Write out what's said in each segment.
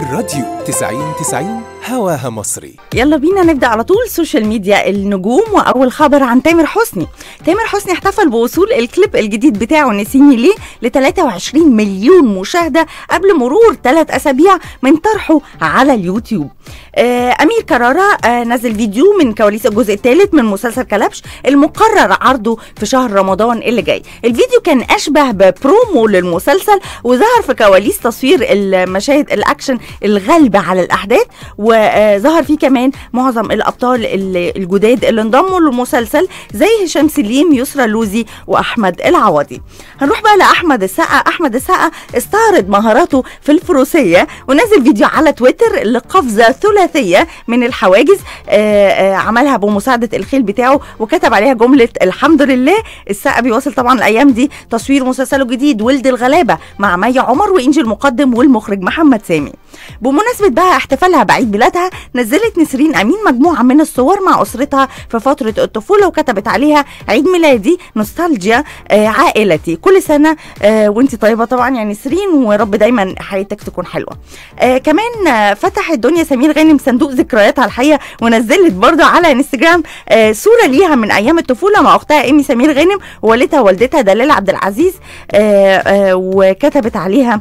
الراديو 90 90 هواها مصري يلا بينا نبدا على طول سوشيال ميديا النجوم واول خبر عن تامر حسني تامر حسني احتفل بوصول الكليب الجديد بتاعه نسيني ليه ل 23 مليون مشاهده قبل مرور ثلاث اسابيع من طرحه على اليوتيوب آه امير كرارة آه نزل فيديو من كواليس الجزء الثالث من مسلسل كلبش المقرر عرضه في شهر رمضان اللي جاي الفيديو كان اشبه ببرومو للمسلسل وظهر في كواليس تصوير المشاهد الاكشن الغلبة على الاحداث وظهر فيه كمان معظم الابطال الجداد اللي انضموا للمسلسل زي هشام سليم يسرى لوزي واحمد العوضي هنروح بقى لاحمد السقا احمد السقا استعرض مهاراته في الفروسيه ونزل فيديو على تويتر لقفزه ثلاثيه من الحواجز آه، آه، عملها بمساعده الخيل بتاعه وكتب عليها جمله الحمد لله السقا بيواصل طبعا الايام دي تصوير مسلسله الجديد ولد الغلابه مع مي عمر وانجي المقدم والمخرج محمد سامي بمناسبة بقى احتفالها بعيد ميلادها نزلت نسرين أمين مجموعة من الصور مع أسرتها في فترة الطفولة وكتبت عليها عيد ميلادي نوستالجيا آه، عائلتي كل سنة آه، وانت طيبة طبعا يا نسرين ورب دايما حياتك تكون حلوة آه، كمان فتحت دنيا سمير غانم صندوق ذكرياتها الحية ونزلت برضو على انستجرام صورة ليها من أيام الطفولة مع أختها إيمي سمير غانم ووالدتها والدتها دلال عبد العزيز وكتبت عليها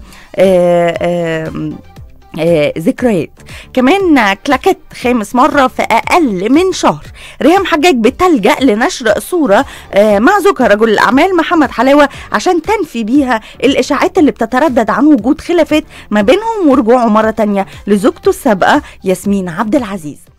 آه، ذكريات كمان كلاكيت خامس مرة في أقل من شهر ريهام حجاج بتلجأ لنشر صورة آه، مع زوجها رجل الأعمال محمد حلاوة عشان تنفي بيها الإشاعات اللي بتتردد عن وجود خلافات ما بينهم ورجوعه مرة تانية لزوجته السابقة ياسمين عبد العزيز